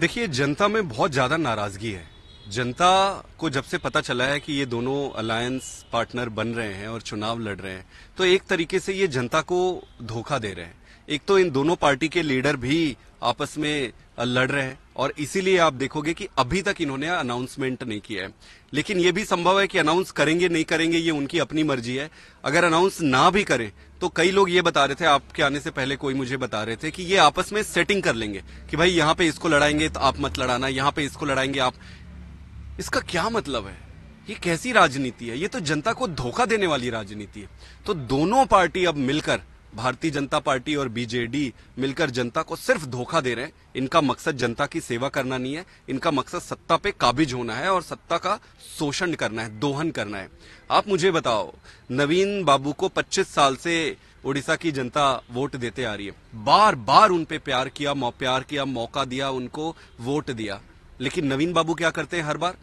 देखिए जनता में बहुत ज्यादा नाराजगी है जनता को जब से पता चला है कि ये दोनों अलायंस पार्टनर बन रहे हैं और चुनाव लड़ रहे हैं तो एक तरीके से ये जनता को धोखा दे रहे हैं एक तो इन दोनों पार्टी के लीडर भी आपस में लड़ रहे हैं और इसीलिए आप देखोगे कि अभी तक इन्होंने अनाउंसमेंट नहीं किया है लेकिन यह भी संभव है कि अनाउंस करेंगे नहीं करेंगे ये उनकी अपनी मर्जी है अगर अनाउंस ना भी करें तो कई लोग ये बता रहे थे आपके आने से पहले कोई मुझे बता रहे थे कि ये आपस में सेटिंग कर लेंगे कि भाई यहां पे इसको लड़ाएंगे तो आप मत लड़ाना यहाँ पे इसको लड़ाएंगे आप इसका क्या मतलब है ये कैसी राजनीति है ये तो जनता को धोखा देने वाली राजनीति है तो दोनों पार्टी अब मिलकर भारतीय जनता पार्टी और बीजेडी मिलकर जनता को सिर्फ धोखा दे रहे हैं इनका मकसद जनता की सेवा करना नहीं है इनका मकसद सत्ता पे काबिज होना है और सत्ता का शोषण करना है दोहन करना है आप मुझे बताओ नवीन बाबू को 25 साल से उड़ीसा की जनता वोट देते आ रही है बार बार उनपे प्यार किया प्यार किया मौका दिया उनको वोट दिया लेकिन नवीन बाबू क्या करते हैं हर बार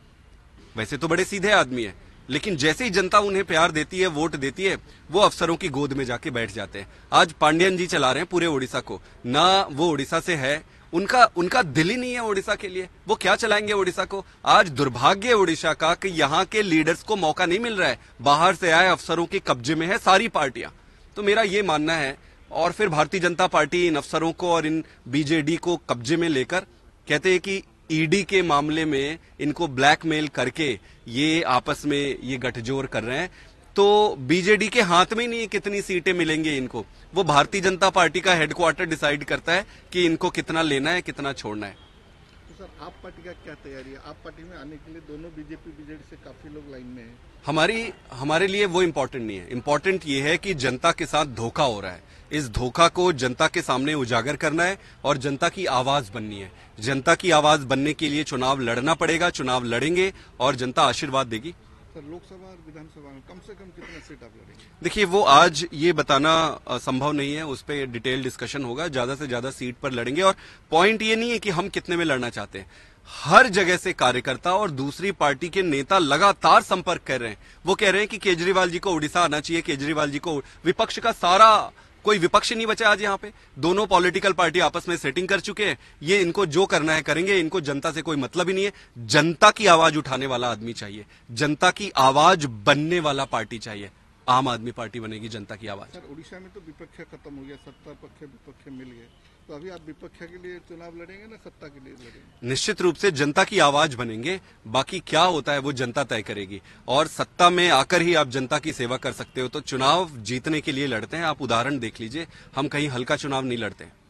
वैसे तो बड़े सीधे आदमी है लेकिन जैसे ही जनता उन्हें प्यार देती है वोट देती है वो अफसरों की गोद में जाके बैठ जाते हैं आज पांडियन जी चला रहे हैं पूरे ओडिशा को ना वो ओडिशा से है उनका उनका दिल ही नहीं है ओडिशा के लिए वो क्या चलाएंगे ओडिशा को आज दुर्भाग्य ओडिशा का कि यहाँ के लीडर्स को मौका नहीं मिल रहा है बाहर से आए अफसरों के कब्जे में है सारी पार्टियां तो मेरा ये मानना है और फिर भारतीय जनता पार्टी इन अफसरों को और इन बीजेडी को कब्जे में लेकर कहते हैं कि ईडी के मामले में इनको ब्लैकमेल करके ये आपस में ये गठजोड़ कर रहे हैं तो बीजेडी के हाथ में नहीं नहीं कितनी सीटें मिलेंगे इनको वो भारतीय जनता पार्टी का हेडक्वार्टर डिसाइड करता है कि इनको कितना लेना है कितना छोड़ना है सर आप पार्टी का क्या तैयारी है आप पार्टी में आने के लिए दोनों बीजेपी बीजेडी से काफी लोग लाइन में हैं हमारी हमारे लिए वो इम्पोर्टेंट नहीं है इम्पोर्टेंट ये है कि जनता के साथ धोखा हो रहा है इस धोखा को जनता के सामने उजागर करना है और जनता की आवाज बननी है जनता की आवाज बनने के लिए चुनाव लड़ना पड़ेगा चुनाव लड़ेंगे और जनता आशीर्वाद देगी लोकसभा और विधानसभा में कम से कम सीट आप लड़ेंगे देखिए वो आज ये बताना संभव नहीं है उस पर डिटेल डिस्कशन होगा ज्यादा से ज्यादा सीट पर लड़ेंगे और पॉइंट ये नहीं है कि हम कितने में लड़ना चाहते हैं हर जगह से कार्यकर्ता और दूसरी पार्टी के नेता लगातार संपर्क कर रहे हैं वो कह रहे हैं कि केजरीवाल जी को उड़ीसा आना चाहिए केजरीवाल जी को विपक्ष का सारा कोई विपक्ष नहीं बचा आज यहाँ पे दोनों पॉलिटिकल पार्टी आपस में सेटिंग कर चुके हैं ये इनको जो करना है करेंगे इनको जनता से कोई मतलब ही नहीं है जनता की आवाज उठाने वाला आदमी चाहिए जनता की आवाज बनने वाला पार्टी चाहिए आम आदमी पार्टी बनेगी जनता की आवाज उड़ीसा में तो विपक्ष खत्म हो गया सत्ता पक्ष विपक्ष मिल गए तो अभी आप विपक्ष के लिए चुनाव लड़ेंगे ना सत्ता के लिए लड़ेंगे निश्चित रूप से जनता की आवाज बनेंगे बाकी क्या होता है वो जनता तय करेगी और सत्ता में आकर ही आप जनता की सेवा कर सकते हो तो चुनाव जीतने के लिए लड़ते हैं आप उदाहरण देख लीजिए हम कहीं हल्का चुनाव नहीं लड़ते हैं